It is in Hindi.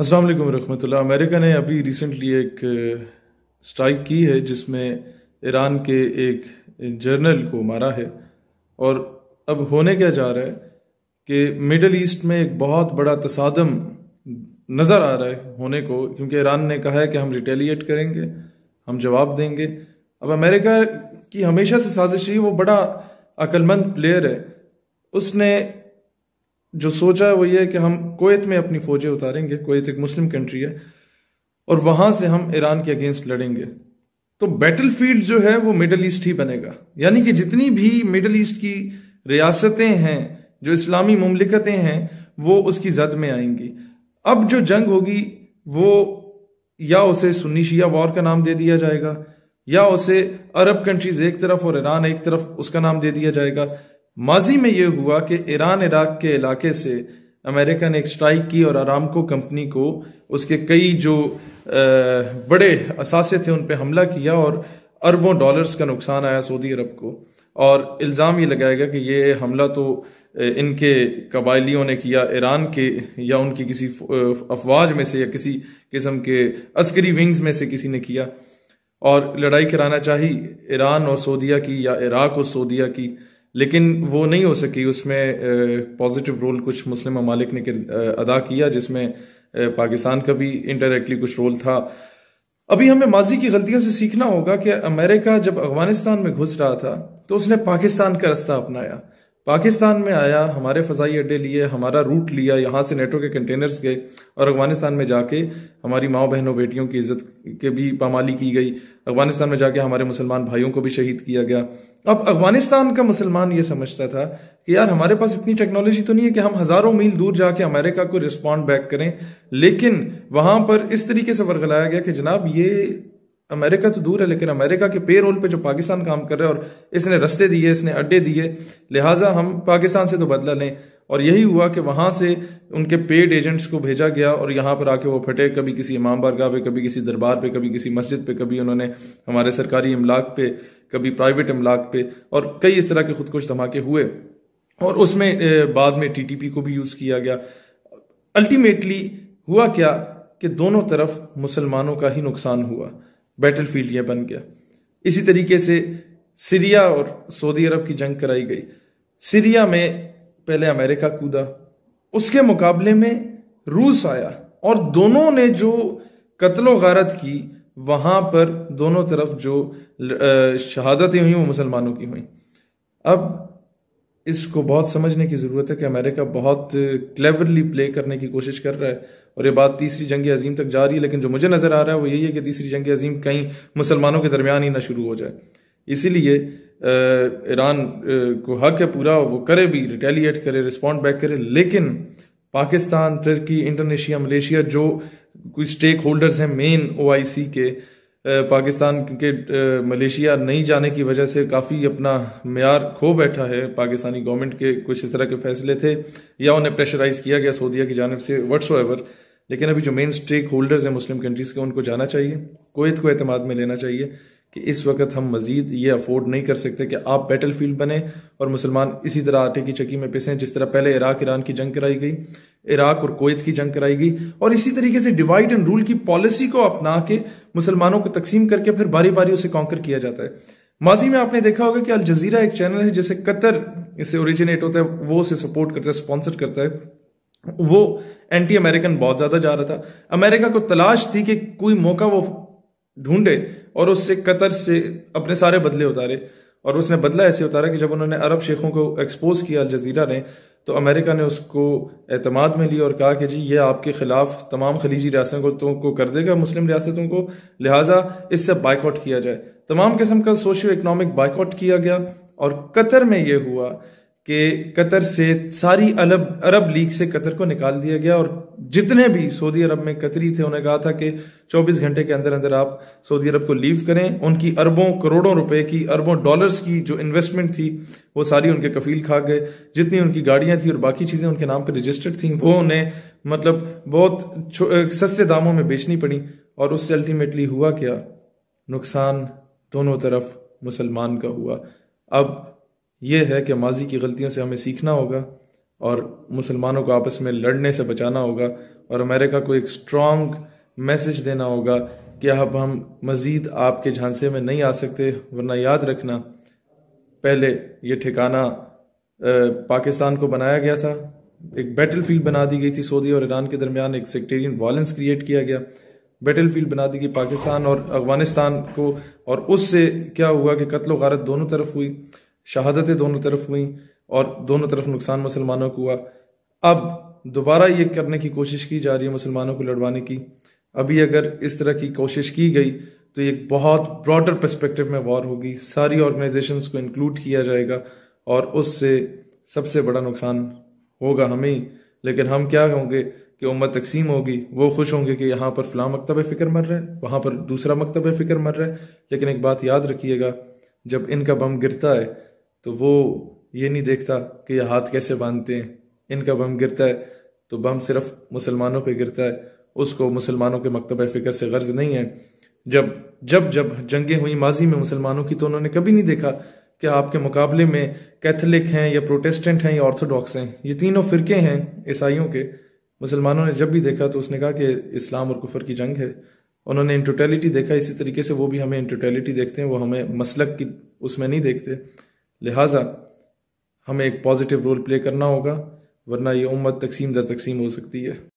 असलम वालेकुम अमेरिका ने अभी रिसेंटली एक स्ट्राइक uh, की है जिसमें ईरान के एक जर्नल को मारा है और अब होने क्या जा रहा है कि मिडल ईस्ट में एक बहुत बड़ा तसादम नज़र आ रहा है होने को क्योंकि ईरान ने कहा है कि हम रिटेलिएट करेंगे हम जवाब देंगे अब अमेरिका की हमेशा से साजिश रही वो बड़ा अक्लमंद प्लेयर है उसने जो सोचा है वो ये है कि हम कोयत में अपनी फौजें उतारेंगे कोयत एक मुस्लिम कंट्री है और वहां से हम ईरान के अगेंस्ट लड़ेंगे तो बैटल फील्ड जो है वो मिडल ईस्ट ही बनेगा यानी कि जितनी भी मिडल ईस्ट की रियासतें हैं जो इस्लामी ममलिकतें हैं वो उसकी जद में आएंगी अब जो जंग होगी वो या उसे सुन्नी शिया वॉर का नाम दे दिया जाएगा या उसे अरब कंट्रीज एक तरफ और ईरान एक तरफ उसका नाम दे दिया जाएगा माजी में यह हुआ कि ईरान इराक के इलाके से अमेरिका ने एक स्ट्राइक की और आरामको कंपनी को उसके कई जो बड़े असासे थे उन पर हमला किया और अरबों डॉलर्स का नुकसान आया सऊदी अरब को और इल्ज़ाम ये लगाया गया कि ये हमला तो इनके कबायलियों ने किया ईरान के या उनकी किसी अफवाज में से या किसी किस्म के अस्करी विंग्स में से किसी ने किया और लड़ाई कराना चाहिए ईरान और सऊदिया की या इराक और सऊदिया की लेकिन वो नहीं हो सकी उसमें पॉजिटिव रोल कुछ मुस्लिम ममालिक ने अदा किया जिसमें पाकिस्तान का भी इनडायरेक्टली कुछ रोल था अभी हमें माजी की गलतियों से सीखना होगा कि अमेरिका जब अफगानिस्तान में घुस रहा था तो उसने पाकिस्तान का रास्ता अपनाया पाकिस्तान में आया हमारे फ़जाई अड्डे लिए हमारा रूट लिया यहाँ से नेटो के कंटेनर्स गए और अफगानिस्तान में जाके हमारी माओ बहनों बेटियों की इज्जत के भी पामाली की गई अफगानिस्तान में जाके हमारे मुसलमान भाइयों को भी शहीद किया गया अब अफगानिस्तान का मुसलमान ये समझता था कि यार हमारे पास इतनी टेक्नोलॉजी तो नहीं है कि हम हज़ारों मील दूर जाके अमेरिका को रिस्पॉन्ड बैक करें लेकिन वहां पर इस तरीके से वर्गलाया गया कि जनाब ये अमेरिका तो दूर है लेकिन अमेरिका के पे रोल पर जो पाकिस्तान काम कर रहा है और इसने रस्ते दिए इसने अड्डे दिए लिहाजा हम पाकिस्तान से तो बदला लें और यही हुआ कि वहां से उनके पेड एजेंट्स को भेजा गया और यहां पर आके वो फटे कभी किसी इमाम बारगाह पे कभी किसी दरबार पे कभी किसी मस्जिद पे कभी उन्होंने हमारे सरकारी इमलाक पे कभी प्राइवेट इमलाक पे और कई इस तरह के खुदकुश धमाके हुए और उसमें बाद में टीटीपी को भी यूज़ किया गया अल्टीमेटली हुआ क्या कि दोनों तरफ मुसलमानों का ही नुकसान हुआ बैटल फील्ड यह बन गया इसी तरीके से सीरिया और सऊदी अरब की जंग कराई गई सीरिया में पहले अमेरिका कूदा उसके मुकाबले में रूस आया और दोनों ने जो कत्लो गारत की वहां पर दोनों तरफ जो शहादतें हुई वो मुसलमानों की हुई अब इसको बहुत समझने की ज़रूरत है कि अमेरिका बहुत क्लेवरली प्ले करने की कोशिश कर रहा है और ये बात तीसरी जंग अजीम तक जा रही है लेकिन जो मुझे नज़र आ रहा है वो यही है कि तीसरी जंग अजीम कहीं मुसलमानों के दरमियान ही ना शुरू हो जाए इसीलिए ईरान को हक है पूरा वो करे भी रिटेलिएट करे रिस्पॉन्ड बैक करे लेकिन पाकिस्तान तुर्की इंडोनेशिया मलेशिया जो कोई स्टेक होल्डर्स हैं मेन ओ के पाकिस्तान के मलेशिया नहीं जाने की वजह से काफ़ी अपना मैार खो बैठा है पाकिस्तानी गवर्नमेंट के कुछ इस तरह के फैसले थे या उन्हें प्रेशराइज किया गया सऊदीया की जानब से वट्स एवर लेकिन अभी जो मेन स्टेक होल्डर्स हैं मुस्लिम कंट्रीज़ के उनको जाना चाहिए कोयत को अतमाद में लेना चाहिए कि इस वक्त हम मज़ीद ये अफोर्ड नहीं कर सकते कि आप बैटल फील्ड बने और मुसलमान इसी तरह आटे की चक्की में पिसें जिस तरह पहले इराक ईरान की जंग कराई गई इराक और कोत की जंग कराई गई और इसी तरीके से डिवाइड एंड रूल की पॉलिसी को अपना के मुसलमानों को तकसीम करके फिर बारी बारी उसे कॉन्कर किया जाता है माजी में आपने देखा होगा कि अल जजीरा एक चैनल है जिसे कतर इसे ओरिजिनेट होता है वो उसे सपोर्ट करता है स्पॉन्सर करता है वो एंटी अमेरिकन बहुत ज़्यादा जा रहा था अमेरिका को तलाश थी कि कोई मौका वो ढूंढे और उससे कतर से अपने सारे बदले उतारे और उसने बदला ऐसे उतारा कि जब उन्होंने अरब शेखों को एक्सपोज किया अल जजीरा ने तो अमेरिका ने उसको एतमाद में लिया और कहा कि जी ये आपके ख़िलाफ़ तमाम खलीजी रियासतों को, को कर देगा मुस्लिम रियासतों को लिहाजा इससे बाइकआउट किया जाए तमाम किस्म का सोशियो इकनॉमिक बाइकआउट किया गया और कतर में ये हुआ कि कतर से सारी अलब अरब लीग से कतर को निकाल दिया गया और जितने भी सऊदी अरब में कतरी थे उन्हें कहा था कि 24 घंटे के अंदर अंदर आप सऊदी अरब को लीव करें उनकी अरबों करोड़ों रुपए की अरबों डॉलर्स की जो इन्वेस्टमेंट थी वो सारी उनके कफील खा गए जितनी उनकी गाड़ियां थी और बाकी चीज़ें उनके नाम पर रजिस्टर्ड थी वो उन्हें मतलब बहुत सस्ते दामों में बेचनी पड़ी और उससे अल्टीमेटली हुआ क्या नुकसान दोनों तरफ मुसलमान का हुआ अब यह है कि माजी की गलतियों से हमें सीखना होगा और मुसलमानों को आपस में लड़ने से बचाना होगा और अमेरिका को एक स्ट्रॉन्ग मैसेज देना होगा कि अब हम मज़ीद आपके झांसे में नहीं आ सकते वरना याद रखना पहले ये ठिकाना पाकिस्तान को बनाया गया था एक बैटल फील्ड बना दी गई थी सऊदी और ईरान के दरमियान एक सेक्टेरियन वायलेंस क्रिएट किया गया बैटल फील्ड बना दी गई पाकिस्तान और अफगानिस्तान को और उससे क्या हुआ कि कत्ल वारत दोनों तरफ हुई शहादतें दोनों तरफ हुई और दोनों तरफ नुकसान मुसलमानों को हुआ अब दोबारा ये करने की कोशिश की जा रही है मुसलमानों को लड़वाने की अभी अगर इस तरह की कोशिश की गई तो एक बहुत ब्रॉडर पर्सपेक्टिव में वॉर होगी सारी ऑर्गेनाइजेशंस को इंक्लूड किया जाएगा और उससे सबसे बड़ा नुकसान होगा हमें ही लेकिन हम क्या होंगे कि उम्मत तकसीम होगी वो खुश होंगे कि यहाँ पर फला मकतब फ़िक्र मर रहे हैं वहाँ पर दूसरा मकतब फ़िक्र मर रहा है लेकिन एक बात याद रखिएगा जब इनका बम गिरता है तो वो ये नहीं देखता कि यह हाथ कैसे बांधते हैं इनका बम गिरता है तो बम सिर्फ मुसलमानों पे गिरता है उसको मुसलमानों के मकतब फ़िक्र से गर्ज नहीं है जब जब जब जंगें हुई माजी में मुसलमानों की तो उन्होंने कभी नहीं देखा कि आपके मुकाबले में कैथलिक हैं या प्रोटेस्टेंट हैं या ऑर्थोडॉक्स हैं ये तीनों फ़िरके हैं ईसाइयों के मुसलमानों ने जब भी देखा तो उसने कहा कि इस्लाम और कुफर की जंग है उन्होंने इंटोटैलिटी देखा इसी तरीके से वो भी हमें इंटोटैलिटी देखते हैं वो हमें मसलक की उसमें नहीं देखते लिहाजा हमें एक पॉजिटिव रोल प्ले करना होगा वरना ये उम्मत तकसीम दर तकसीम हो सकती है